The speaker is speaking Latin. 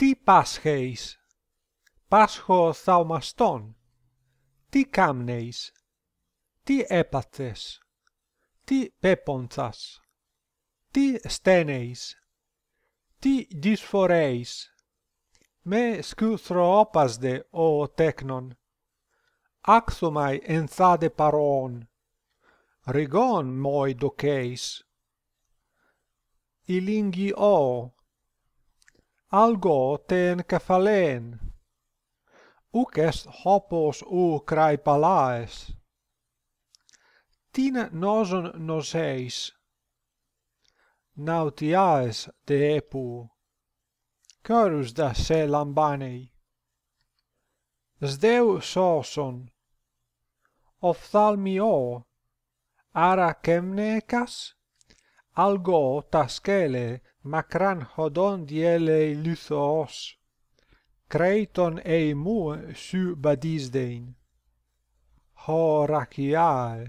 Τι πάσχεις, Πάσχο Θαυμαστών, Τι κάμνεις, τι έπαθες, τι πέπονθας, τι στένεις, τι δυσφορείς. Με σκουθροόπασδε ο τέκνον, άκθωμαι ενθάδε παρόν, ρηγόν μοι Η Ηλίγγι ο, Algo te en kafalen U quest hopos u craipalaes Tine nozon no seis Nautias de pu Chorus da selambanei Deus sa son Ophthalmio ara kemnecas algo taschele macran hodon diele ilussoos creiton e mu sy badisdein harachial